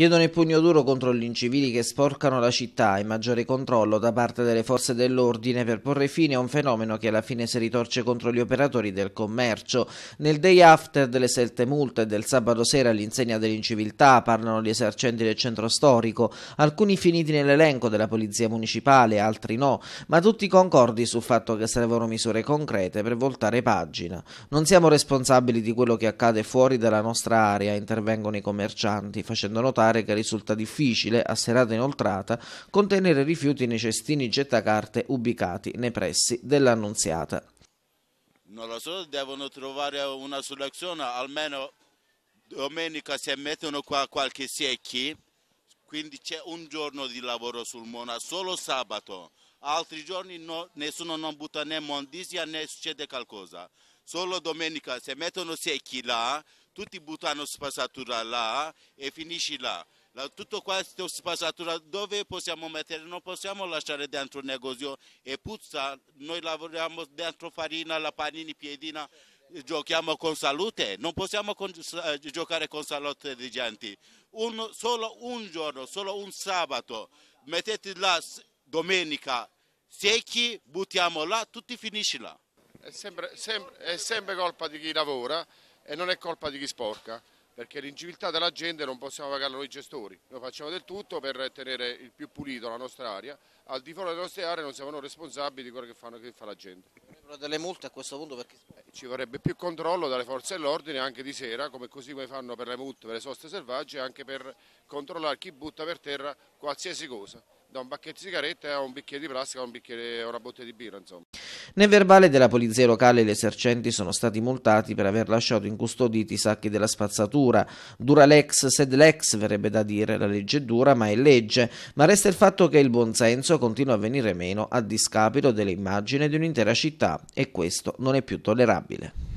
Chiedono il pugno duro contro gli incivili che sporcano la città e maggiore controllo da parte delle forze dell'ordine per porre fine a un fenomeno che alla fine si ritorce contro gli operatori del commercio. Nel day after delle sette multe del sabato sera all'insegna dell'inciviltà parlano gli esercenti del centro storico, alcuni finiti nell'elenco della polizia municipale, altri no, ma tutti concordi sul fatto che servono misure concrete per voltare pagina. Non siamo responsabili di quello che accade fuori dalla nostra area, intervengono i commercianti, facendo notare ricordare che risulta difficile, a serata inoltrata, contenere rifiuti nei cestini gettacarte ubicati nei pressi dell'Annunziata. Non lo so, devono trovare una soluzione, almeno domenica se mettono qua qualche secchi, quindi c'è un giorno di lavoro sul Mona, solo sabato. Altri giorni no, nessuno non butta né mondizia né succede qualcosa. Solo domenica se mettono secchi là, tutti buttano spazzatura là eh, e finisci là. La, tutto questo spazzatura dove possiamo mettere? Non possiamo lasciare dentro il negozio e puzza, noi lavoriamo dentro farina, la panini, piedina, giochiamo con salute, non possiamo con, uh, giocare con salute di gente. Un, solo un giorno, solo un sabato, mettete là domenica, secchi, buttiamo là, tutti finisci là. È sempre, sempre, è sempre colpa di chi lavora e non è colpa di chi sporca perché l'inciviltà della gente non possiamo pagarla noi gestori, noi facciamo del tutto per tenere il più pulito la nostra area, al di fuori delle nostre aree non siamo noi responsabili di quello che, fanno, che fa la gente. Delle multe a questo punto perché... Eh, ci vorrebbe più controllo dalle forze dell'ordine anche di sera, come così come fanno per le multe, per le soste selvagge, anche per controllare chi butta per terra qualsiasi cosa da un pacchetto di sigarette a un bicchiere di plastica a, un bicchiere, a una botte di birra. Insomma. Nel verbale della polizia locale gli esercenti sono stati multati per aver lasciato incustoditi i sacchi della spazzatura. Dura l'ex, sed l'ex verrebbe da dire, la legge è dura ma è legge, ma resta il fatto che il buonsenso continua a venire meno a discapito dell'immagine di un'intera città e questo non è più tollerabile.